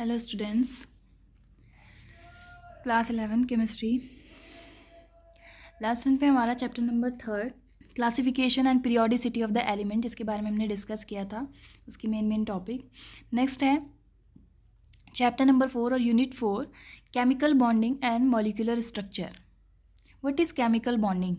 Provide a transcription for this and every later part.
Hello students class eleven chemistry last पे हमारा chapter number third classification and periodicity of the element जिसके बारे में हमने डिस्कस किया था उसकी मेन मेन टॉपिक नेक्स्ट है चैप्टर नंबर फोर और unit four chemical bonding and molecular structure what is chemical bonding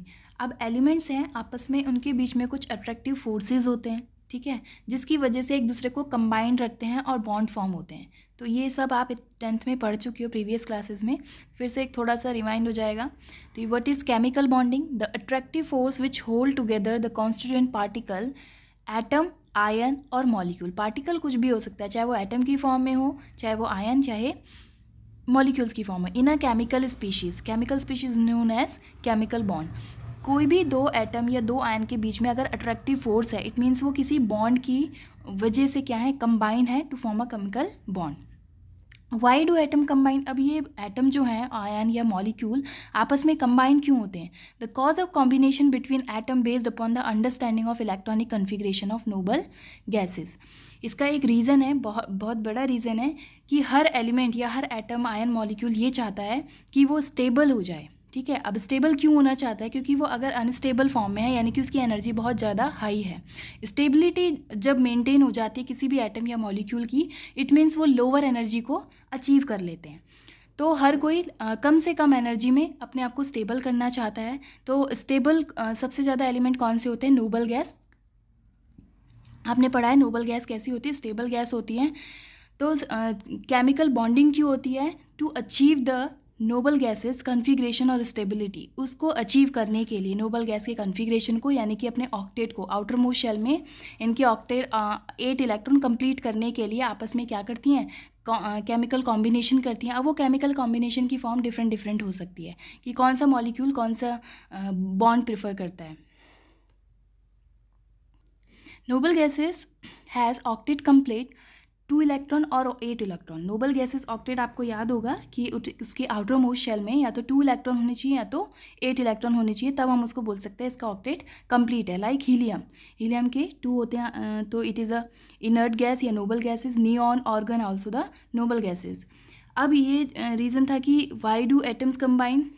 अब एलिमेंट्स हैं आपस में उनके बीच में कुछ अट्रैक्टिव फोर्सेज होते हैं ठीक है जिसकी वजह से एक दूसरे को कंबाइंड रखते हैं और बॉन्ड फॉर्म होते हैं तो ये सब आप टेंथ में पढ़ चुकी हो प्रीवियस क्लासेस में फिर से एक थोड़ा सा रिमाइंड हो जाएगा तो what is chemical bonding the attractive force which hold together the constituent particle atom ion और मॉलिक्यूल पार्टिकल कुछ भी हो सकता है चाहे वो एटम की फॉर्म में हो चाहे वो आयन चाहे मॉलिक्यूल्स की फॉर्म में in a chemical species chemical species known as chemical bond कोई भी दो एटम या दो आयन के बीच में अगर अट्रैक्टिव फोर्स है इट मीन्स वो किसी बॉन्ड की वजह से क्या है कंबाइन है to form a chemical bond why do atom combine अब ये एटम जो हैं आयन या मॉलिक्यूल आपस में कम्बाइन क्यों होते हैं the cause of combination between atom based upon the understanding of electronic configuration of noble gases इसका एक रीज़न है बहुत बहुत बड़ा रीज़न है कि हर एलिमेंट या हर एटम आयन मॉलिक्यूल ये चाहता है कि वो स्टेबल हो जाए ठीक है अब स्टेबल क्यों होना चाहता है क्योंकि वो अगर अनस्टेबल फॉर्म में है यानी कि उसकी एनर्जी बहुत ज़्यादा हाई है स्टेबिलिटी जब मेंटेन हो जाती है किसी भी एटम या मॉलिक्यूल की इट मीन्स वो लोअर एनर्जी को अचीव कर लेते हैं तो हर कोई आ, कम से कम एनर्जी में अपने आप को स्टेबल करना चाहता है तो स्टेबल सबसे ज़्यादा एलिमेंट कौन से होते हैं नोबल गैस आपने पढ़ा है नोबल गैस कैसी होती है स्टेबल गैस होती है तो केमिकल बॉन्डिंग क्यों होती है to achieve the noble gases configuration और स्टेबिलिटी उसको अचीव करने के लिए नोबल गैस के कन्फिग्रेशन को यानी कि अपने ऑक्टेट को आउटर मोस्ट शेल में इनके ऑक्टेट एट इलेक्ट्रॉन कंप्लीट करने के लिए आपस में क्या करती हैं केमिकल कॉम्बिनेशन करती हैं अब वो केमिकल कॉम्बिनेशन की फॉर्म डिफरेंट डिफरेंट हो सकती है कि कौन सा मॉलिक्यूल कौन सा बॉन्ड प्रिफर करता है noble gases has octet complete two electron और eight electron noble gases octet आपको याद होगा कि उसके आउटर मोस्ट शेल में या तो टू इलेक्ट्रॉन होने चाहिए या तो एट इलेक्ट्रॉन होने चाहिए तब हम उसको बोल सकते हैं इसका ऑक्टेट कंप्लीट है लाइक हीलियम हीलियम के टू होते हैं तो it is a inert gas या noble gases on argon also the noble gases अब ये रीज़न था कि why do atoms combined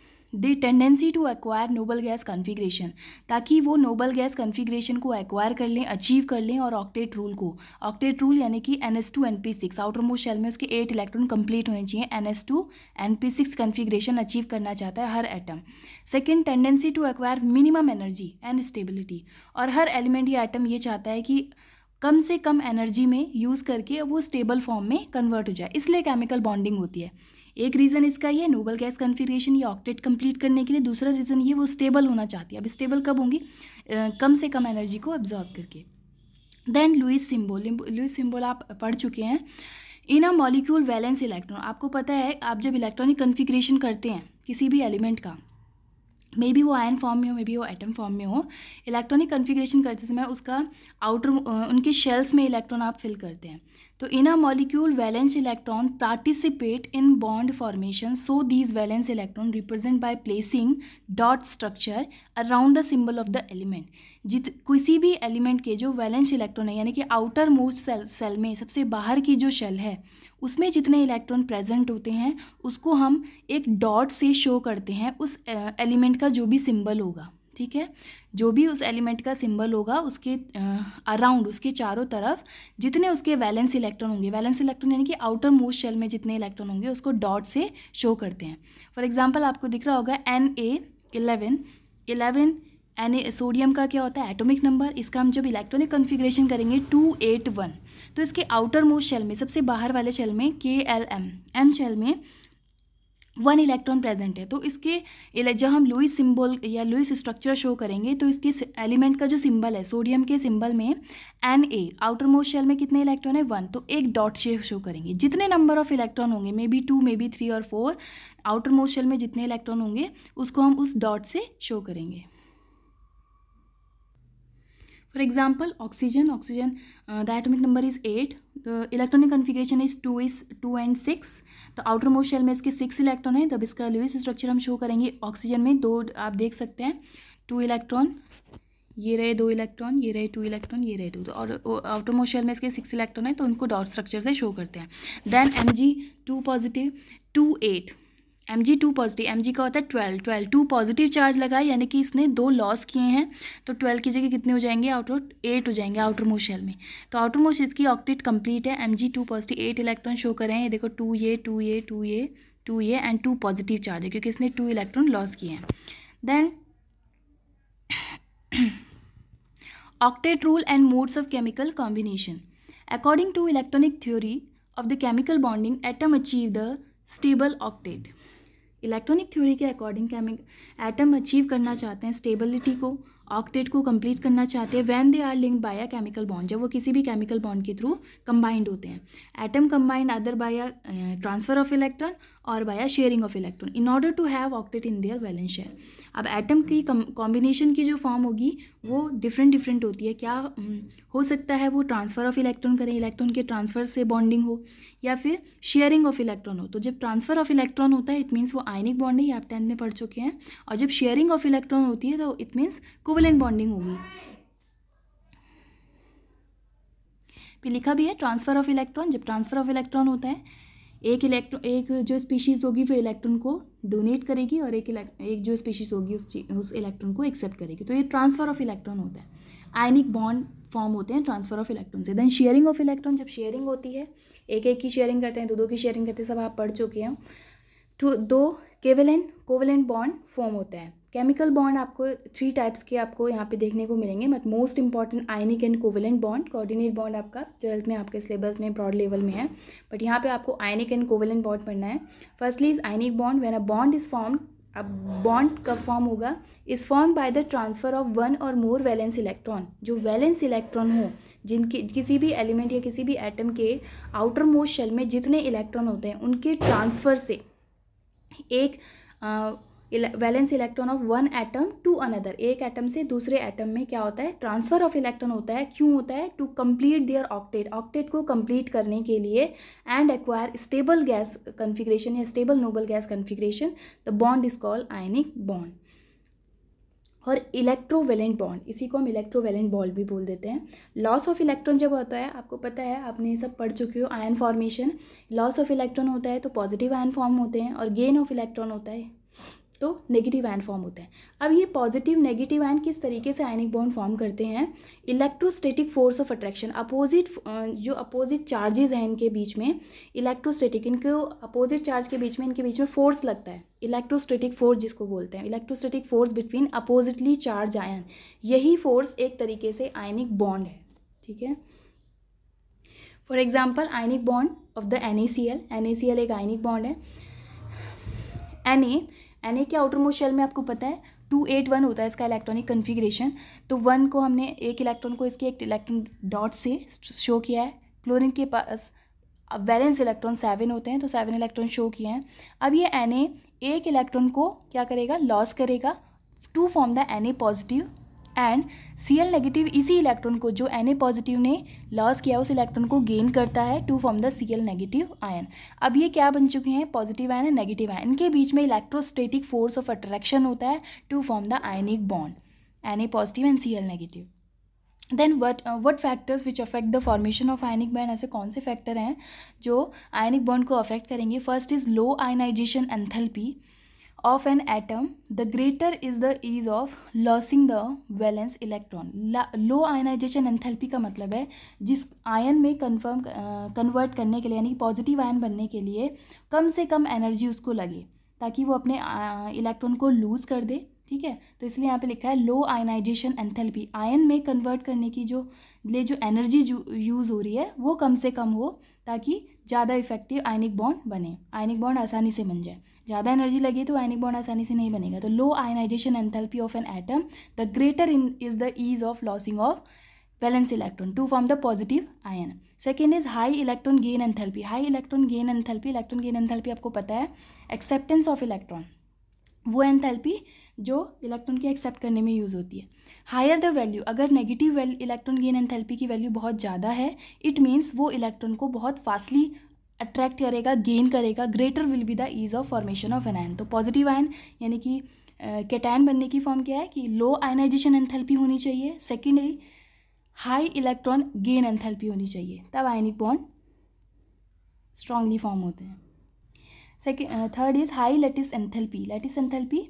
they tendency to acquire noble gas configuration ताकि वो नोबल गैस कन्फिग्रेशन को एक्वायर कर लें अचीव कर लें और ऑक्टेट रूल को ऑक्टेट रूल यानी कि n s two n p six outer most shell में उसके एट इलेक्ट्रॉन कंप्लीट होने चाहिए n s two n p six configuration achieve करना चाहता है हर atom second tendency to acquire minimum energy and stability और हर एलिमेंट या एटम ये चाहता है कि कम से कम एनर्जी में यूज़ करके वो स्टेबल फॉर्म में कन्वर्ट हो जाए इसलिए केमिकल बॉन्डिंग होती है एक रीज़न इसका ये नोबल गैस कन्फिग्रेशन या ऑक्टेट कंप्लीट करने के लिए दूसरा रीज़न ये वो स्टेबल होना चाहती है अब स्टेबल कब होंगी कम से कम एनर्जी को एब्जॉर्व करके then Lewis symbol Lewis symbol आप पढ़ चुके हैं in a molecule valence electron आपको पता है आप जब इलेक्ट्रॉनिक कन्फिग्रेशन करते हैं किसी भी एलिमेंट का मे बी वो आयन फॉर्म में हो मे बी वो एटम फॉर्म में हो इलेक्ट्रॉनिक कन्फिग्रेशन करते समय उसका आउटर उनके शेल्स में इलेक्ट्रॉन आप फिल करते हैं तो in a molecule valence electron participate in bond formation so these valence electron represent by placing dot structure around the symbol of the element जित किसी भी एलिमेंट के जो वैलेंस इलेक्ट्रॉन है यानी कि आउटर मोस्ट सेल सेल में सबसे बाहर की जो शेल है उसमें जितने इलेक्ट्रॉन प्रेजेंट होते हैं उसको हम एक डॉट से शो करते हैं उस एलिमेंट uh, का जो भी सिम्बल होगा ठीक है जो भी उस एलिमेंट का सिंबल होगा उसके अराउंड उसके चारों तरफ जितने उसके वैलेंस इलेक्ट्रॉन होंगे वैलेंस इलेक्ट्रॉन यानी कि आउटर मोस्ट शेल में जितने इलेक्ट्रॉन होंगे उसको डॉट से शो करते हैं फॉर एग्जाम्पल आपको दिख रहा होगा N A eleven eleven N A sodium का क्या होता है एटॉमिक नंबर इसका हम जब इलेक्ट्रॉनिक कन्फिग्रेशन करेंगे टू एट वन तो इसके आउटर मोस्ट शेल में सबसे बाहर वाले शेल में K L M M shell में वन इलेक्ट्रॉन प्रेजेंट है तो इसके जब हम लुइस सिंबल या लुइस स्ट्रक्चर शो करेंगे तो इसके एलिमेंट का जो सिंबल है सोडियम के सिंबल में N A outer most shell में कितने इलेक्ट्रॉन है वन तो एक डॉट शेप शो करेंगे जितने नंबर ऑफ इलेक्ट्रॉन होंगे may be two may be three और फोर आउटर मोस्ट शेल में जितने इलेक्ट्रॉन होंगे उसको हम उस डॉट से शो करेंगे for example oxygen oxygen the atomic number is eight 8. Electronic configuration is two is two and six 6. तो आउटर मोस्ट शेल में इसके सिक्स इलेक्ट्रॉन है तब इसका लुइस स्ट्रक्चर हम शो करेंगे ऑक्सीजन में दो आप देख सकते हैं टू इलेक्ट्रॉन ये रहे दो इलेक्ट्रॉन ये रहे टू इलेक्ट्रॉन ये रहे दो और आउटर मोशन में इसके सिक्स इलेक्ट्रॉन है तो उनको डॉट स्ट्रक्चर से शो करते हैं then M G two positive two eight M G two positive M G का होता है twelve twelve two positive charge लगाए यानी कि इसने दो लॉस किए हैं तो ट्वेल्व की जगह कितने हो जाएंगे आउटर एट हो जाएंगे आउटर मोशल में तो आउटर मोश इसकी ऑक्टेट कंप्लीट है M G two positive eight electron show कर रहे हैं ये देखो two A two A two A two A and two positive charge है क्योंकि इसने टू इलेक्ट्रॉन लॉस किए हैं then octet rule and modes of chemical combination according to electronic theory of the chemical bonding atom achieve the stable octet electronic theory के according chemical atom achieve करना चाहते हैं stability को octet को complete करना चाहते हैं when they are link by a chemical bond जब वो किसी भी केमिकल बॉन्ड के थ्रू कंबाइंड होते हैं atom combined other by a transfer of electron और by sharing of electron in order to have have octet in their valence share अब atom की कॉम्बिनेशन की जो फॉर्म होगी वो डिफरेंट डिफरेंट होती है क्या हम्म, हो सकता है वो ट्रांसफ़र ऑफ इलेक्ट्रॉन करें इलेक्ट्रॉन के ट्रांसफ़र से बॉन्डिंग हो या फिर शेयरिंग ऑफ इलेक्ट्रॉन हो तो जब ट्रांसफ़र ऑफ इलेक्ट्रॉन होता है इट मीन्स वो आयनिक बॉन्डिंग आप टेंथ में पढ़ चुके हैं और जब शेयरिंग ऑफ इलेक्ट्रॉन होती है तो इट मीन्स कोवलेंट बॉन्डिंग होगी लिखा भी है ट्रांसफ़र ऑफ इलेक्ट्रॉन जब ट्रांसफ़र ऑफ इलेक्ट्रॉन होता है एक इलेक्ट्रो एक जो स्पीशीज़ होगी वो इलेक्ट्रॉन को डोनेट करेगी और एक एक जो स्पीशीज़ होगी उस उस इलेक्ट्रॉन को एक्सेप्ट करेगी तो ये ट्रांसफ़र ऑफ इलेक्ट्रॉन होता है आयनिक बॉन्ड फॉर्म होते हैं ट्रांसफर ऑफ इलेक्ट्रॉन से देन शेयरिंग ऑफ इलेक्ट्रॉन जब शेयरिंग होती है एक एक की शेयरिंग करते हैं दो दो की शेयरिंग करते हैं सब आप पढ़ चुके हैं टू तो दो केवलेंट कोवेलेंट बॉन्ड फॉर्म होता है केमिकल बॉन्ड आपको थ्री टाइप्स के आपको यहाँ पे देखने को मिलेंगे but most important ionic and covalent bond coordinate bond आपका ट्वेल्थ में आपके सिलेबस में ब्रॉड लेवल में है बट यहाँ पे आपको आयनिक एंड कोवेलेंट बॉन्ड पढ़ना है firstly is ionic bond when a bond is form अब बॉन्ड कब फॉर्म होगा is form by the transfer of one or more valence electron जो वैलेंस इलेक्ट्रॉन हो जिनके किसी भी एलिमेंट या किसी भी एटम के आउटर मोस्ट शेल में जितने इलेक्ट्रॉन होते हैं उनके ट्रांसफर से एक आ, valence electron of one atom to another एक एटम से दूसरे एटम में क्या होता है ट्रांसफर ऑफ इलेक्ट्रॉन होता है क्यों होता है to complete their octet octet को कंप्लीट करने के लिए and acquire stable gas configuration या stable noble gas configuration the bond is called ionic bond or electrovalent bond इसी को हम इलेक्ट्रोवेलेंट बॉन्ड भी बोल देते हैं लॉस ऑफ इलेक्ट्रॉन जब होता है आपको पता है आपने ये सब पढ़ चुके हो ion formation loss of electron होता है तो पॉजिटिव आयन फॉर्म होते हैं और गेन ऑफ इलेक्ट्रॉन होता है तो नेगेटिव आयन फॉर्म होते हैं अब ये पॉजिटिव नेगेटिव आयन किस तरीके से आयनिक बॉन्ड फॉर्म करते हैं electrostatic force of attraction opposite जो अपोजिट चार्जेज हैं इनके बीच में इलेक्ट्रोस्टेटिक इनको अपोजिट चार्ज के बीच में इनके बीच में फोर्स लगता है इलेक्ट्रोस्टेटिक फोर्स जिसको बोलते हैं electrostatic force between oppositely charge ion यही फोर्स एक तरीके से आयनिक बॉन्ड है ठीक है for example ionic bond of the N A C L N A C L एक आयनिक बॉन्ड है एन ए एन ए के आउटर मोस्ट शेल में आपको पता है टू एट वन होता है इसका इलेक्ट्रॉनिक कन्फिग्रेशन तो वन को हमने एक इलेक्ट्रॉन को इसके एक इलेक्ट्रॉन डॉट से शो किया है क्लोरिन के पास बैलेंस इलेक्ट्रॉन सेवन होते हैं तो सेवन इलेक्ट्रॉन शो किए हैं अब ये एन एक इलेक्ट्रॉन को क्या करेगा लॉस करेगा to form the N positive and C L negative इसी इलेक्ट्रॉन को जो एन ए पॉजिटिव ने लॉस किया उस इलेक्ट्रॉन को गेन करता है to form the C L negative ion अब ये क्या बन चुके हैं positive ion and negative ion इनके बीच में इलेक्ट्रोस्टेटिक फोर्स ऑफ अट्रैक्शन होता है to form the ionic bond N A positive and C L negative then what what factors which affect the formation of ionic bond ऐसे कौन से factor हैं जो आयनिक बॉन्ड को अफेक्ट करेंगे first is low ionization enthalpy of an atom the greater is the ease of losing the valence electron low ionization enthalpy का मतलब है जिस आयन में कन्फर्म कन्वर्ट करने के लिए यानी पॉजिटिव आयन बनने के लिए कम से कम एनर्जी उसको लगे ताकि वो अपने इलेक्ट्रॉन को लूज़ कर दे ठीक है तो इसलिए यहाँ पे लिखा है लो आयनाइजेशन एंथेल्पी आयन में कन्वर्ट करने की जो लिए जो एनर्जी यूज़ हो रही है वो कम से कम हो ताकि ज़्यादा इफेक्टिव आयनिक बॉन्ड बने आयनिक बॉन्ड आसानी से बन जाए ज़्यादा एनर्जी लगे तो आयनिक बॉन्ड आसानी से नहीं बनेगा तो low ionization enthalpy of an atom the greater in is the ease of losing of valence electron to form the positive ion second is high electron gain enthalpy high electron gain enthalpy electron gain enthalpy आपको पता है acceptance of electron वो enthalpy जो electron के accept करने में use होती है हायर द वैल्यू अगर नेगेटिव इलेक्ट्रॉन गेन एंथैल्पी की वैल्यू बहुत ज़्यादा है इट मीन्स वो इलेक्ट्रॉन को बहुत फास्टली अट्रैक्ट करेगा गेन करेगा greater will be the ease of formation of anion तो पॉजिटिव आयन यानी कि कैटायन uh, बनने की फॉर्म क्या है कि लो आयनाइजेशन एंथैल्पी होनी चाहिए secondly high electron gain enthalpy होनी चाहिए तब आयनिक बॉन्ड स्ट्रांगली फॉर्म होते हैं second third is high lattice enthalpy lattice enthalpy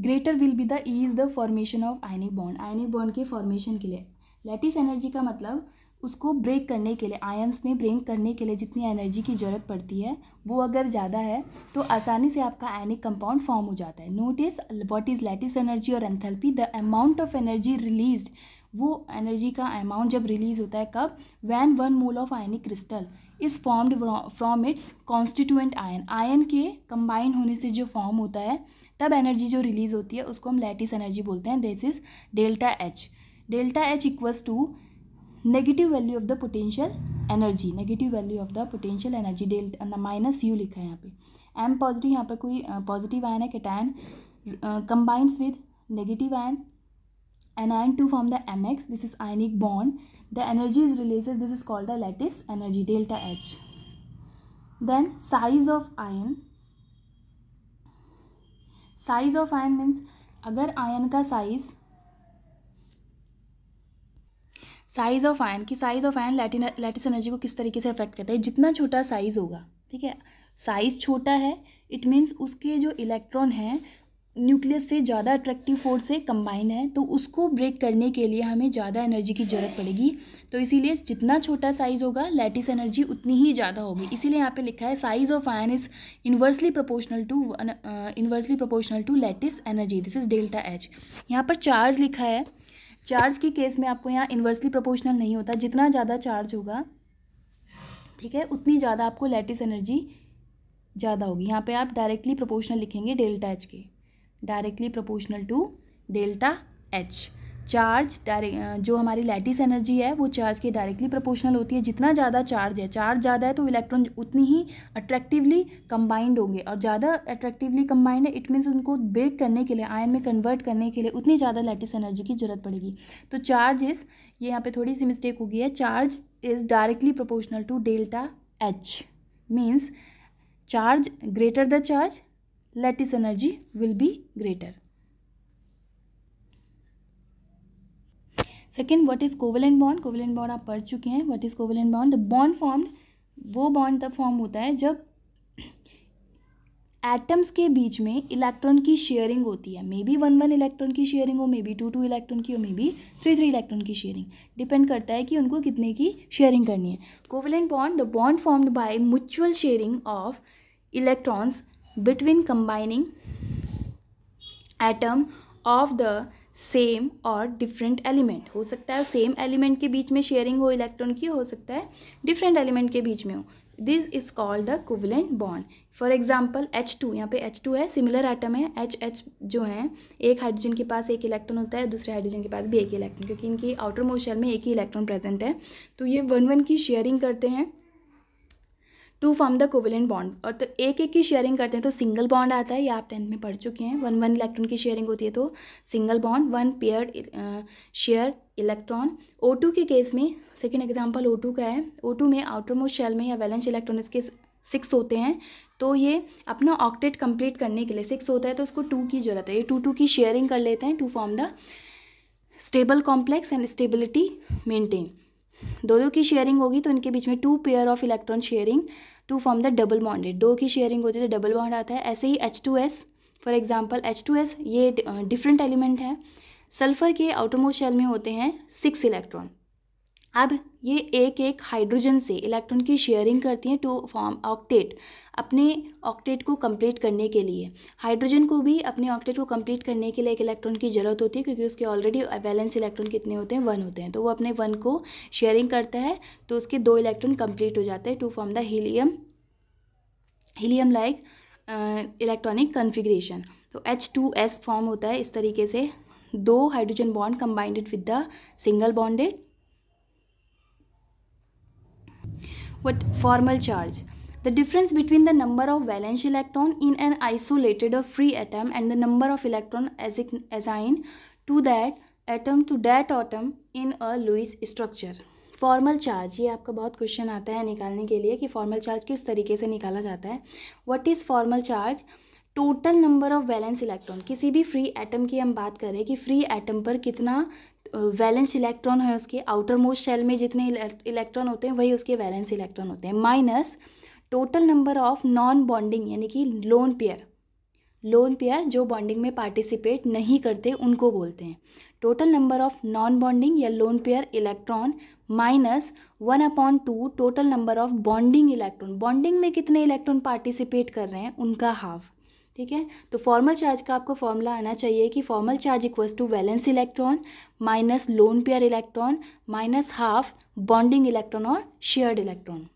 greater will be the is the formation of ionic bond ionic bond के formation के लिए लैटिस एनर्जी का मतलब उसको ब्रेक करने के लिए आयंस में ब्रेक करने के लिए जितनी एनर्जी की ज़रूरत पड़ती है वो अगर ज़्यादा है तो आसानी से आपका आयनिक कंपाउंड फॉर्म हो जाता है notice what is lattice energy और enthalpy the amount of energy release वो एनर्जी का अमाउंट जब रिलीज़ होता है कब when one mole of ionic crystal is formed from its constituent ion ion के कंबाइन होने से जो फॉर्म होता है तब एनर्जी जो रिलीज होती है उसको हम लैटिस एनर्जी बोलते हैं this is delta H delta H equals to negative value of the potential energy negative value of the potential energy delta minus U लिखा है यहाँ पे एम पॉजिटिव यहाँ पर कोई पॉजिटिव आयन है cation combines with negative ion anion to form the M X this is ionic bond the energy is released this is called the lattice energy delta h then size of ion size of ion means agar ion ka size size of ion की size of ion Latin lattice energy को किस तरीके से affect करता है जितना छोटा size होगा ठीक है साइज छोटा है इट मीन्स उसके जो इलेक्ट्रॉन हैं न्यूक्लियस से ज़्यादा अट्रैक्टिव फोर्स से कंबाइन है तो उसको ब्रेक करने के लिए हमें ज़्यादा एनर्जी की ज़रूरत पड़ेगी तो इसीलिए जितना छोटा साइज़ होगा लैटिस एनर्जी उतनी ही ज़्यादा होगी इसीलिए यहाँ पे लिखा है size of ion is inversely proportional to inversely proportional to lattice energy this is delta H यहाँ पर चार्ज लिखा है चार्ज के केस में आपको यहाँ इन्वर्सली प्रोपोर्शनल नहीं होता जितना ज़्यादा चार्ज होगा ठीक है उतनी ज़्यादा आपको लैटिस एनर्जी ज़्यादा होगी यहाँ पर आप डायरेक्टली प्रोपोर्शनल लिखेंगे डेल्टा एच के directly proportional to delta H charge जो हमारी लैटिस एनर्जी है वो चार्ज के डायरेक्टली प्रोपोर्शनल होती है जितना ज़्यादा चार्ज है चार्ज ज़्यादा है तो इलेक्ट्रॉन उतनी ही अट्रैक्टिवली कंबाइंड होंगे और ज़्यादा अट्रैक्टिवली कंबाइंड है इट मीन्स उनको ब्रेक करने के लिए आयन में कन्वर्ट करने के लिए उतनी ज़्यादा लैटिस एनर्जी की ज़रूरत पड़ेगी तो चार्ज इज़ ये यहाँ पर थोड़ी सी मिस्टेक हो गई है charge is directly proportional to delta H means charge greater the charge lattice energy will be greater. Second what is covalent bond Covalent bond आप पढ़ चुके हैं what is covalent bond the bond formed वो bond तब form होता है जब atoms के बीच में इलेक्ट्रॉन की शेयरिंग होती है may be one one electron की शेयरिंग हो may be two two electron की हो may be three three electron की शेयरिंग डिपेंड करता है कि उनको कितने की शेयरिंग करनी है covalent bond the bond formed by mutual sharing of electrons between combining atom of the same और डिफरेंट एलिमेंट हो सकता है सेम एलिमेंट के बीच में शेयरिंग हो इलेक्ट्रॉन की हो सकता है डिफरेंट एलिमेंट के बीच में हो this is called the covalent bond for example H two यहाँ पे एच टू है सिमिलर आइटम है एच एच जो है एक हाइड्रोजन के पास एक इलेक्ट्रॉन होता है दूसरे हाइड्रोजन के पास भी एक ही इलेक्ट्रॉन क्योंकि इनकी आउटर मोशन में एक ही इलेक्ट्रॉन प्रेजेंट है तो ये वन वन की शेयरिंग करते हैं to form the covalent bond और तो एक एक की शेयरिंग करते हैं तो सिंगल बॉन्ड आता है ये आप टेंथ में पढ़ चुके हैं वन वन इलेक्ट्रॉन की शेयरिंग होती है तो single bond one pair share electron O two के केस में सेकेंड एग्जाम्पल ओ टू का है ओ टू में आउटर मोस्ट शेल में या वैलेंस इलेक्ट्रॉन इसके सिक्स होते हैं तो ये अपना ऑक्टेट कंप्लीट करने के लिए सिक्स होता है तो उसको टू की जरूरत है ये टू टू की शेयरिंग कर लेते हैं to form the stable complex and stability maintain दो दो की शेयरिंग होगी तो इनके बीच में two pair of electron sharing to form the double bonded दो की शेयरिंग होती है तो डबल बॉन्ड आता है ऐसे ही H two S for example H two S ये डिफरेंट एलिमेंट है सल्फर के आउटरमोस्ट शेल में होते हैं सिक्स इलेक्ट्रॉन अब ये एक एक हाइड्रोजन से इलेक्ट्रॉन की शेयरिंग करती हैं टू फॉर्म ऑक्टेट अपने ऑक्टेट को कंप्लीट करने के लिए हाइड्रोजन को भी अपने ऑक्टेट को कंप्लीट करने के लिए एक इलेक्ट्रॉन की ज़रूरत होती है क्योंकि उसके ऑलरेडी बैलेंस इलेक्ट्रॉन कितने होते हैं वन होते हैं तो वो अपने वन को शेयरिंग करता है तो उसके दो इलेक्ट्रॉन कम्प्लीट हो जाते हैं to form the helium helium like electronic configuration तो एच टू एस फॉर्म होता है इस तरीके से दो hydrogen bond combined with the single bonded what formal charge the difference between the number of valence electron in an isolated or free atom and the number of electron assigned to that atom to that atom in a Lewis structure formal charge ये आपका बहुत question आता है निकालने के लिए कि formal charge किस तरीके से निकाला जाता है what is formal charge total number of valence electron किसी भी फ्री एटम की हम बात करें कि फ्री एटम पर कितना वैलेंस इलेक्ट्रॉन है उसके आउटर मोस्ट शेल में जितने इलेक्ट्रॉन होते हैं वही उसके वैलेंस इलेक्ट्रॉन होते हैं minus total number of non bonding यानी कि लोन पेयर लोन पेयर जो बॉन्डिंग में पार्टिसिपेट नहीं करते उनको बोलते हैं total number of non bonding या lone pair electron minus one upon two total number of bonding electron bonding में कितने इलेक्ट्रॉन पार्टिसिपेट कर रहे हैं उनका हाफ ठीक है तो फॉर्मल चार्ज का आपको फॉर्मूला आना चाहिए कि formal charge equals to valence electron minus lone pair electron minus half bonding electron और shared electron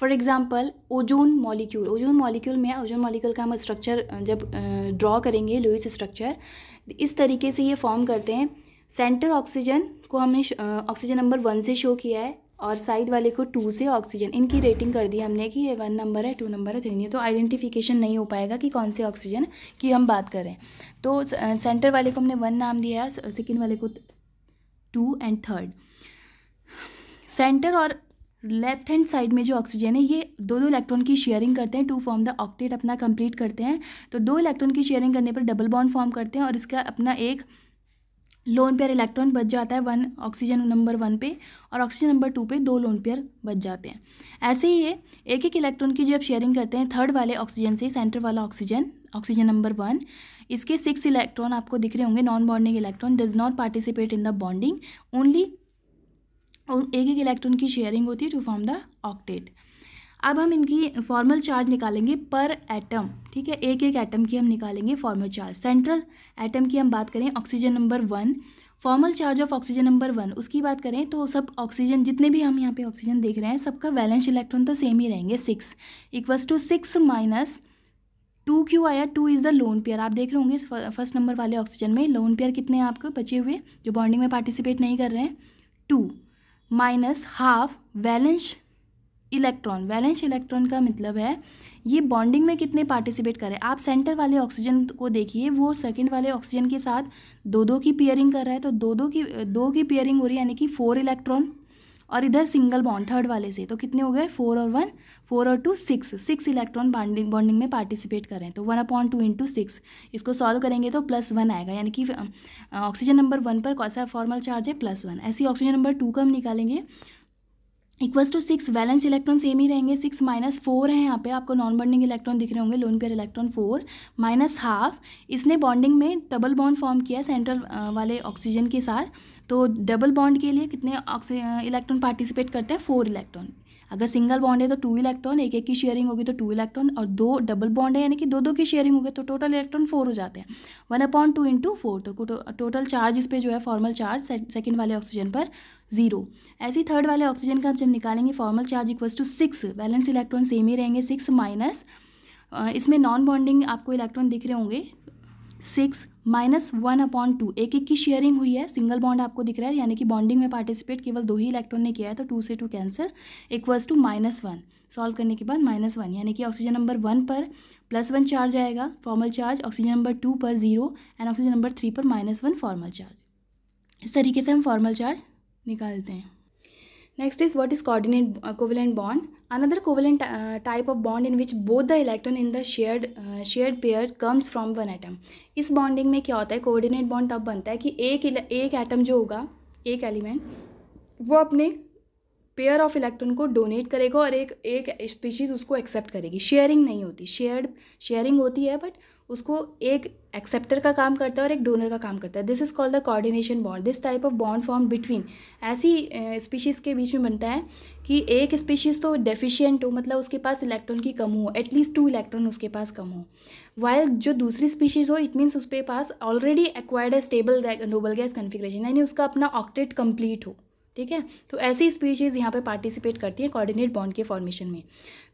for example ozone molecule ozone molecule में ओजोन मॉलिक्यूल का हम स्ट्रक्चर जब ड्रॉ करेंगे लुइस स्ट्रक्चर इस तरीके से ये फॉर्म करते हैं सेंटर ऑक्सीजन को हमने ऑक्सीजन नंबर वन से शो किया है और साइड वाले को टू से ऑक्सीजन इनकी रेटिंग कर दी हमने कि ये वन नंबर है टू नंबर है थ्री नहीं तो आइडेंटिफिकेशन नहीं हो पाएगा कि कौन से ऑक्सीजन की हम बात करें तो सेंटर वाले को हमने वन नाम दिया है सेकेंड वाले को टू एंड थर्ड सेंटर और लेफ्ट हैंड साइड में जो ऑक्सीजन है ये दो दो इलेक्ट्रॉन की शेयरिंग करते हैं टू फॉर्म द ऑक्टेट अपना कंप्लीट करते हैं तो दो इलेक्ट्रॉन की शेयरिंग करने पर डबल बॉन्ड फॉर्म करते हैं और इसका अपना एक लोन पेयर इलेक्ट्रॉन बच जाता है वन ऑक्सीजन नंबर वन पे और ऑक्सीजन नंबर टू पे दो लोन पेयर बच जाते हैं ऐसे ही ये एक एक इलेक्ट्रॉन की जब शेयरिंग करते हैं थर्ड वाले ऑक्सीजन से सेंटर वाला ऑक्सीजन ऑक्सीजन नंबर वन इसके सिक्स इलेक्ट्रॉन आपको दिख रहे होंगे non bonding electron does not participate in the bonding only एक एक इलेक्ट्रॉन की शेयरिंग होती है टू फॉर्म द ऑक्टेट अब हम इनकी फॉर्मल चार्ज निकालेंगे पर एटम ठीक है एक एक एटम की हम निकालेंगे फॉर्मल चार्ज सेंट्रल एटम की हम बात करें oxygen number one formal charge of oxygen number one उसकी बात करें तो सब ऑक्सीजन जितने भी हम यहाँ पे ऑक्सीजन देख रहे हैं सबका वैलेंस इलेक्ट्रॉन तो सेम ही रहेंगे six equals to six minus two क्यों आया two is the lone pair आप देख रहे होंगे फर्स्ट नंबर वाले ऑक्सीजन में लोन पेयर कितने हैं आपको बचे हुए जो बॉन्डिंग में पार्टिसिपेट नहीं कर रहे हैं two minus half valence electron valence electron का मतलब है ये बॉन्डिंग में कितने पार्टिसिपेट हैं आप सेंटर वाले ऑक्सीजन को देखिए वो सेकंड वाले ऑक्सीजन के साथ दो दो की पेयरिंग कर रहा है तो दो दो की दो की पेयरिंग हो रही है यानी कि फोर इलेक्ट्रॉन और इधर सिंगल बॉन्ड थर्ड वाले से तो कितने हो गए फोर और वन फोर और two six six electron bonding bonding में पार्टिसिपेट कर रहे हैं तो one upon two into six इसको सॉल्व करेंगे तो प्लस वन आएगा यानी कि ऑक्सीजन नंबर वन पर कौन सा फॉर्मल चार्ज है प्लस वन ऐसी ऑक्सीजन नंबर टू का हम निकालेंगे equals to six valence electron same ही रहेंगे सिक्स माइनस फोर है यहाँ पे आपको नॉन बॉन्डिंग इलेक्ट्रॉन दिख रहे होंगे lone pair electron four minus half इसने बॉन्डिंग में डबल बॉन्ड फॉर्म किया सेंट्रल वाले ऑक्सीजन के साथ तो डबल बॉन्ड के लिए कितने इलेक्ट्रॉन पार्टिसिपेट करते हैं फोर इलेक्ट्रॉन अगर सिंगल बॉन्ड है तो टू इलेक्ट्रॉन एक एक की शेयरिंग होगी तो टू इलेक्ट्रॉन और दो डबल बॉन्ड है यानी कि दो दो की शेयरिंग होगी तो टोटल इलेक्ट्रॉन फोर हो जाते हैं one upon two into four तो टोटल चार्ज इस पर जो है फॉर्मल चार्ज सेकेंड वाले ऑक्सीजन पर जीरो ऐसे थर्ड वाले ऑक्सीजन का जब निकालेंगे formal charge equals to six valence electron same ही रहेंगे सिक्स माइनस इसमें नॉन बॉन्डिंग आपको इलेक्ट्रॉन दिख रहे होंगे six minus one upon two एक एक की शेयरिंग हुई है सिंगल बॉन्ड आपको दिख रहा है यानी कि बॉन्डिंग में पार्टिसिपेट केवल दो ही इलेक्ट्रॉन ने किया है तो टू से two cancel equals to minus one solve करने के बाद माइनस वन यानी कि ऑक्सीजन नंबर वन पर प्लस वन चार्ज आएगा formal charge oxygen number two पर zero and oxygen number three पर माइनस वन फॉर्मल चार्ज इस तरीके से हम फॉर्मल चार्ज निकालते हैं Next is what is coordinate uh, covalent bond? Another covalent uh, type of bond in which both the electron in the shared uh, shared pair comes from one atom. इस bonding में क्या होता है coordinate bond तब बनता है कि एक एक atom जो होगा एक element वो अपने पेयर ऑफ इलेक्ट्रॉन को डोनेट करेगा और एक एक स्पीशीज़ उसको एक्सेप्ट करेगी शेयरिंग नहीं होती शेयर्ड शेयरिंग होती है बट उसको एक एक्सेप्टर का काम करता है और एक डोनर का काम करता है this is called the coordination bond this type of bond form between ऐसी स्पीशीज़ के बीच में बनता है कि एक स्पीशीज़ तो डेफिशियंट हो मतलब उसके पास इलेक्ट्रॉन की कम हो एटलीस्ट टू इलेक्ट्रॉन उसके पास कम हो वाइल जो दूसरी स्पीशीज़ हो इट मीन्स उसके पास ऑलरेडी एक्वायर्ड है स्टेबल नोबल गैस कन्फिग्रेशन यानी उसका अपना ऑक्टेट कंप्लीट हो ठीक है तो ऐसी स्पीशीज़ यहाँ पे पार्टिसिपेट करती है कोऑर्डिनेट बॉन्ड के फॉर्मेशन में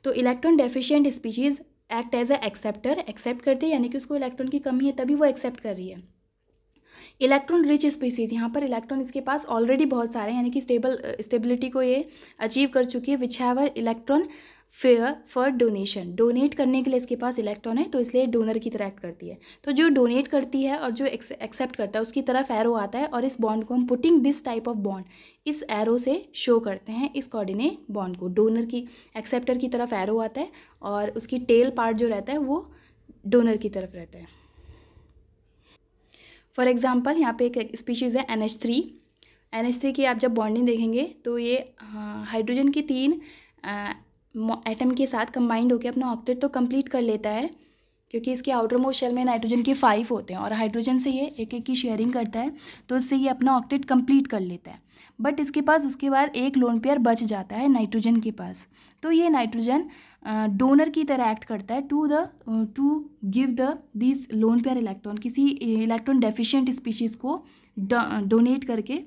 तो electron deficient species act as a acceptor accept करती है यानी कि उसको इलेक्ट्रॉन की कमी है तभी वो एक्सेप्ट कर रही है इलेक्ट्रॉन रिच स्पीसीज यहाँ पर इलेक्ट्रॉन इसके पास ऑलरेडी बहुत सारे हैं यानी कि स्टेबल स्टेबिलिटी को ये अचीव कर चुकी है whichever electron pair for donation donate करने के लिए इसके पास इलेक्ट्रॉन है तो इसलिए डोनर की तरह एक्ट करती है तो जो डोनेट करती है और जो एक्सेप्ट करता है उसकी तरफ एरो आता है और इस बॉन्ड को हम putting this type of bond इस एरो से शो करते हैं इस कॉर्डिनेट बॉन्ड को डोनर की एक्सेप्टर की तरफ एरो आता है और उसकी टेल पार्ट जो रहता है वो डोनर की तरफ रहता है फॉर एग्ज़ाम्पल यहाँ पे एक स्पीशीज़ है N H three N H three की आप जब बॉन्डिंग देखेंगे तो ये हाइड्रोजन की तीन एटम के साथ कंबाइंड होकर अपना ऑक्टेट तो कंप्लीट कर लेता है क्योंकि इसके आउटर मोस्ट शेल में नाइट्रोजन के फाइव होते हैं और हाइड्रोजन से ये एक एक की शेयरिंग करता है तो इससे ये अपना ऑक्टेट कंप्लीट कर लेता है बट इसके पास उसके बाद एक लोन पेयर बच जाता है नाइट्रोजन के पास तो ये नाइट्रोजन डोनर की तरह एक्ट करता है to the to give the this lone pair electron किसी इलेक्ट्रॉन डेफिशियंट स्पीशीज़ को डोनेट करके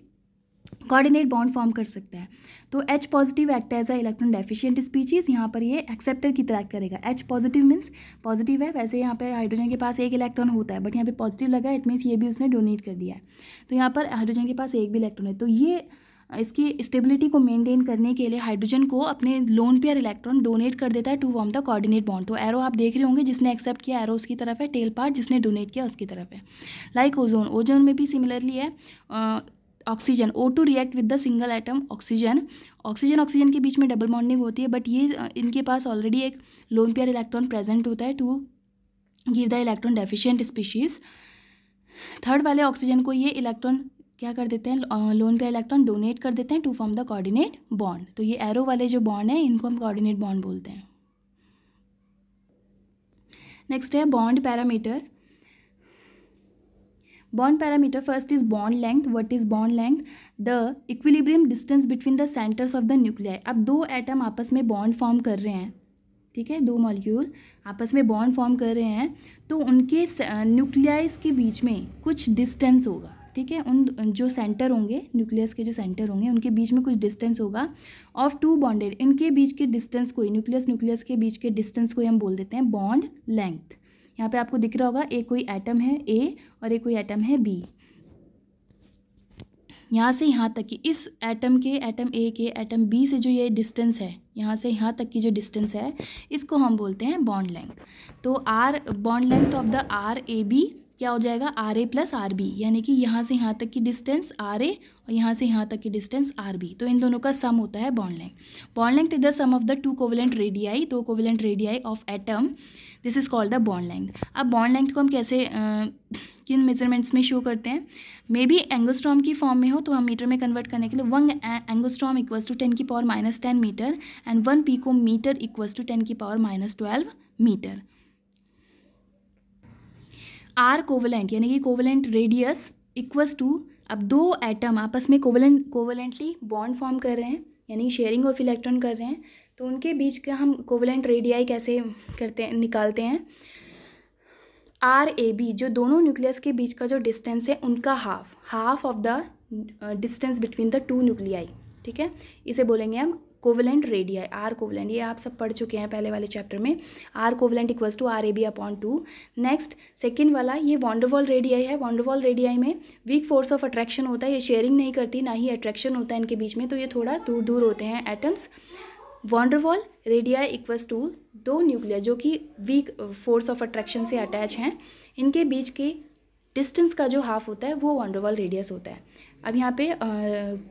कोऑर्डिनेट बॉन्ड फॉर्म कर सकता है तो H positive act as a electron deficient species यहाँ पर ये एक्सेप्टर की तरह करेगा एच पॉजिटिव मीन्स पॉजिटिव है वैसे यहाँ पर हाइड्रोजन के पास एक इलेक्ट्रॉन होता है बट यहाँ पे पॉजिटिव लगा इट मीन्स ये भी उसने डोनेट कर दिया है तो यहाँ पर हाइड्रोजन के पास एक भी इलेक्ट्रॉन है तो ये इसकी स्टेबिलिटी को मेंटेन करने के लिए हाइड्रोजन को अपने लोन पेयर इलेक्ट्रॉन डोनेट कर देता है to form the coordinate bond तो एरो आप देख रहे होंगे जिसने एक्सेप्ट किया एरो उसकी तरफ है टेल पार्ट जिसने डोनेट किया उसकी तरफ है लाइक ओजोन ओजोन में भी सिमिलरली है oxygen O two react with the single item oxygen oxygen oxygen के बीच में डबल बॉन्डिंग होती है बट ये इनके पास ऑलरेडी एक लोन पेयर इलेक्ट्रॉन प्रेजेंट होता है to give the electron deficient species third वाले ऑक्सीजन को ये इलेक्ट्रॉन क्या कर देते हैं लोन पेयर इलेक्ट्रॉन डोनेट कर देते हैं to form the coordinate bond तो ये एरो वाले जो बॉन्ड हैं इनको हम कॉर्डिनेट बॉन्ड बोलते हैं नेक्स्ट है bond parameter bond parameter first is bond length what is bond length the equilibrium distance between the centers of the nuclei अब दो atom आपस में bond form कर रहे हैं ठीक है दो मॉलिक्यूल आपस में बॉन्ड फॉर्म कर रहे हैं तो उनके न्यूक्लियाइस के बीच में कुछ डिस्टेंस होगा ठीक है उन जो सेंटर होंगे न्यूक्लियस के जो सेंटर होंगे उनके बीच में कुछ डिस्टेंस होगा ऑफ टू बॉन्डेड इनके बीच के डिस्टेंस को ही न्यूक्लियस न्यूक्लियस के बीच के डिस्टेंस को ही हम बोल देते हैं बॉन्ड लेंथ यहाँ पे आपको दिख रहा होगा एक कोई एटम है ए और एक कोई एटम है बी यहाँ से यहाँ तक की इस एटम के एटम ए के एटम बी से जो ये डिस्टेंस है यहाँ से यहाँ तक की जो डिस्टेंस है इसको हम बोलते हैं बॉन्ड लेंथ तो R bond length of the R A B क्या हो जाएगा R A plus R B यानी कि यहाँ से यहाँ तक की डिस्टेंस आर ए और यहाँ से यहाँ तक की डिस्टेंस आर बी तो इन दोनों का सम होता है bond length bond length is the sum of the two covalent radii दो covalent radii of atom this is called the bond length अब बॉन्ड लेंथ को हम कैसे uh, किन मेजरमेंट्स में शो करते हैं मे बी एंगोस्ट्रॉम की फॉर्म में हो तो हम मीटर में कन्वर्ट करने के लिए one angstrom equals to ten की power minus ten metre and one picometre equals to ten की power minus twelve metre R covalent यानी कि कोवलेंट रेडियस इक्वस टू अब दो एटम आपस में कोवलेंट कोवलेंटली बॉन्ड फॉर्म कर रहे हैं यानी शेयरिंग ऑफ इलेक्ट्रॉन कर रहे हैं तो उनके बीच का हम कोवलेंट रेडियाई कैसे करते हैं निकालते हैं आर ए बी जो दोनों न्यूक्लियस के बीच का जो डिस्टेंस है उनका half half of the distance between the two nuclei ठीक है इसे बोलेंगे हम कोवलेंट रेडियाई आर कोवलेंट ये आप सब पढ़ चुके हैं पहले वाले चैप्टर में R covalent equals to R A B upon two next second वाला ये वॉन्डरवॉल रेडियाई है वॉन्डरवॉल रेडियाई में वीक फोर्स ऑफ अट्रैक्शन होता है ये शेयरिंग नहीं करती ना ही अट्रैक्शन होता है इनके बीच में तो ये थोड़ा दूर दूर होते हैं atoms van der Waals radii equals to दो न्यूक्लियर जो कि वीक फोर्स ऑफ अट्रैक्शन से अटैच हैं इनके बीच के डिस्टेंस का जो हाफ होता है वो वॉन्डरवॉल रेडियस होता है अब यहाँ पे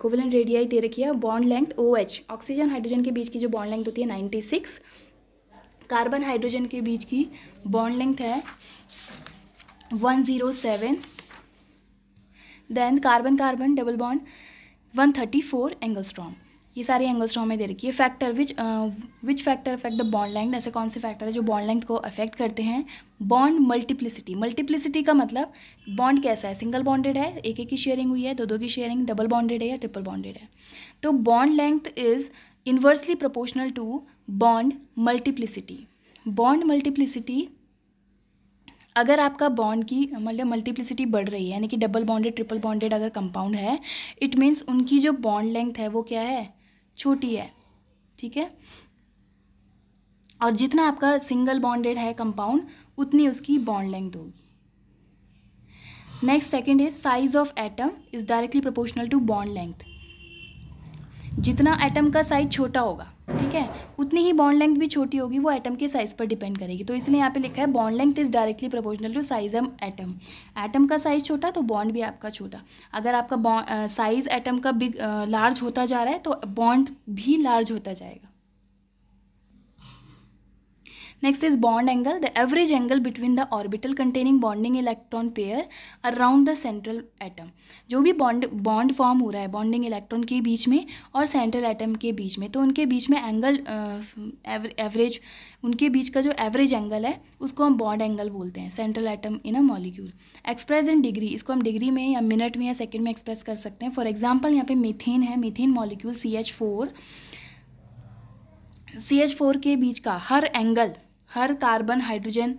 कोवलन रेडियाई दे रखी है bond length O H oxygen hydrogen के बीच की जो बॉन्ड लेंथ होती है नाइन्टी सिक्स कार्बन हाइड्रोजन के बीच की बॉन्ड लेंथ है one zero seven then carbon carbon double bond one thirty four angstrom ये सारे एंगल्स में हमें दे रखी है factor which which factor affect the bond length ऐसे कौन से फैक्टर है जो बॉन्ड लेंथ को अफेक्ट करते हैं बॉन्ड मल्टीप्लिसिटी मल्टीप्लिसिटी का मतलब बॉन्ड कैसा है सिंगल बॉन्डेड है एक एक की शेयरिंग हुई है दो दो की शेयरिंग डबल बॉन्डेड है या ट्रिपल बॉन्डेड है तो bond length is inversely proportional to bond multiplicity bond multiplicity अगर आपका बॉन्ड की मतलब मल्टीप्लिसिटी बढ़ रही है यानी कि डबल बॉन्डेड ट्रिपल बॉन्डेड अगर कंपाउंड है इट मीन्स उनकी जो बॉन्ड लेंथ है वो क्या है छोटी है ठीक है और जितना आपका सिंगल बॉन्डेड है कंपाउंड उतनी उसकी बॉन्ड लेंथ होगी next second is size of atom is directly proportional to bond length जितना एटम का साइज छोटा होगा ठीक है उतनी ही बॉन्ड लेंथ भी छोटी होगी वो एटम के साइज़ पर डिपेंड करेगी तो इसलिए यहाँ पे लिखा है bond length is directly proportional to size um atom atom का साइज़ छोटा तो बॉन्ड भी आपका छोटा अगर आपका साइज़ एटम का बिग लार्ज होता जा रहा है तो बॉन्ड भी लार्ज होता जाएगा Next is bond angle, the average angle between the orbital containing bonding electron pair around the central atom. जो भी bond bond form हो रहा है bonding electron के बीच में और central atom के बीच में तो उनके बीच में angle average उनके बीच का जो average angle है उसको हम bond angle बोलते हैं central atom in a molecule. Express in degree इसको हम degree में या minute में या second में express कर सकते हैं. For example यहाँ पे methane है methane molecule CH4 CH4 के बीच का हर एंगल हर carbon hydrogen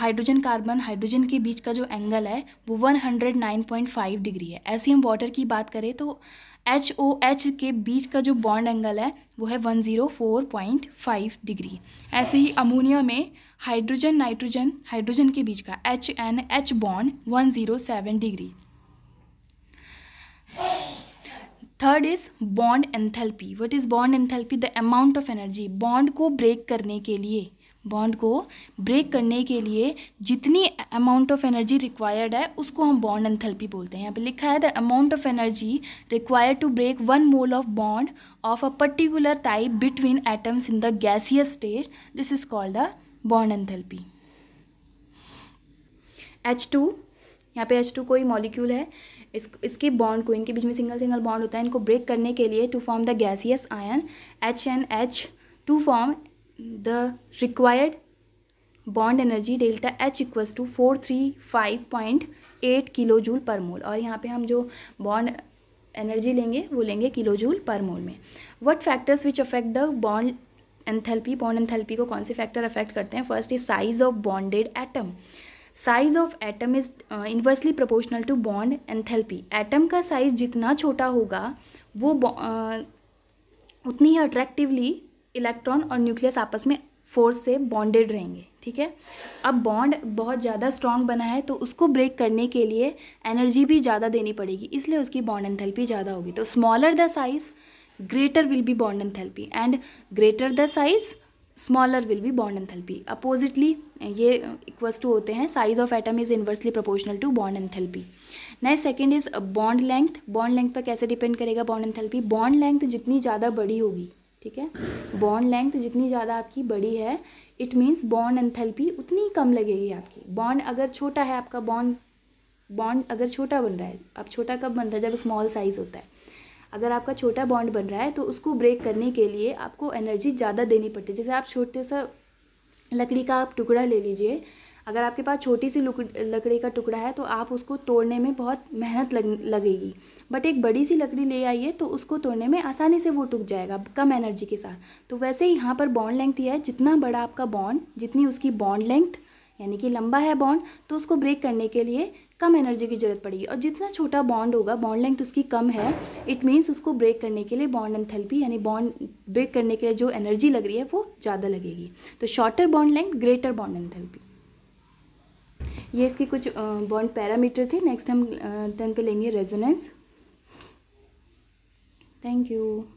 hydrogen carbon hydrogen के बीच का जो एंगल है वो 109.5 डिग्री है ऐसे हम वाटर की बात करें तो एच ओ एच के बीच का जो बॉन्ड एंगल है वो है 104.5 डिग्री ऐसे ही अमोनिया में हाइड्रोजन नाइट्रोजन हाइड्रोजन के बीच का H N H bond 107 degree third is bond enthalpy what is bond enthalpy the amount of energy bond को ब्रेक करने के लिए बॉन्ड को ब्रेक करने के लिए जितनी अमाउंट ऑफ एनर्जी रिक्वायर्ड है उसको हम बॉन्ड एंथैल्पी बोलते हैं यहाँ पे लिखा है the amount of energy required to break one mole of bond of a particular type between atoms in the gaseous state this is called the bond enthalpy H two यहाँ पे H to कोई molecule है इस इसके bond को इनके बीच में सिंगल सिंगल बॉन्ड होता है इनको ब्रेक करने के लिए to form the gaseous ion H N H two form the required bond energy delta H equals to four three five point eight kilojoule per mole और यहाँ पे हम जो बॉन्ड एनर्जी लेंगे वो लेंगे किलो जूल पर मोल में what factors which affect the bond enthalpy bond enthalpy को कौन से फैक्टर अफेक्ट करते हैं first is size of bonded atom size of atom is inversely proportional to bond enthalpy atom का size जितना छोटा होगा वो uh, उतनी ही अट्रैक्टिवली इलेक्ट्रॉन और न्यूक्लियस आपस में फोर्स से बॉन्डेड रहेंगे ठीक है अब बॉन्ड बहुत ज़्यादा स्ट्रांग बना है तो उसको ब्रेक करने के लिए एनर्जी भी ज़्यादा देनी पड़ेगी इसलिए उसकी बॉन्ड एंथैल्पी ज़्यादा होगी तो smaller the size greater will be bond enthalpy and greater the size smaller will be bond enthalpy oppositely ये इक्वस टू होते हैं size of atom is inversely proportional to bond enthalpy next second is bond length bond length पर कैसे depend करेगा bond enthalpy bond length जितनी ज़्यादा बड़ी होगी ठीक है बॉन्ड लेंथ जितनी ज़्यादा आपकी बड़ी है इट मीन्स बॉन्ड एंथेल्पी उतनी कम लगेगी आपकी बॉन्ड अगर छोटा है आपका बॉन्ड बॉन्ड अगर छोटा बन रहा है अब छोटा कब बनता है जब स्मॉल साइज़ होता है अगर आपका छोटा बॉन्ड बन रहा है तो उसको ब्रेक करने के लिए आपको एनर्जी ज़्यादा देनी पड़ती है जैसे आप छोटे सा लकड़ी का आप टुकड़ा ले लीजिए अगर आपके पास छोटी सी लकड़ी का टुकड़ा है तो आप उसको तोड़ने में बहुत मेहनत लग लगेगी बट एक बड़ी सी लकड़ी ले आइए तो उसको तोड़ने में आसानी से वो टूट जाएगा कम एनर्जी के साथ तो वैसे ही यहाँ पर बॉन्ड लेंथ ही है जितना बड़ा आपका बॉन्ड जितनी उसकी बॉन्ड लेंथ यानी कि लंबा है बॉन्ड तो उसको ब्रेक करने के लिए कम एनर्जी की जरूरत पड़ेगी और जितना छोटा बॉन्ड होगा बॉन्ड लेंथ उसकी कम है इट मीन्स उसको ब्रेक करने के लिए बॉन्ड एंथैल्पी यानी बॉन्ड ब्रेक करने के लिए जो एनर्जी लग रही है वो ज़्यादा लगेगी तो shorter bond length greater bond enthalpy ये इसके कुछ बॉन्ड पैरामीटर थे नेक्स्ट हम टर्न पे लेंगे रेजोनेंस थैंक यू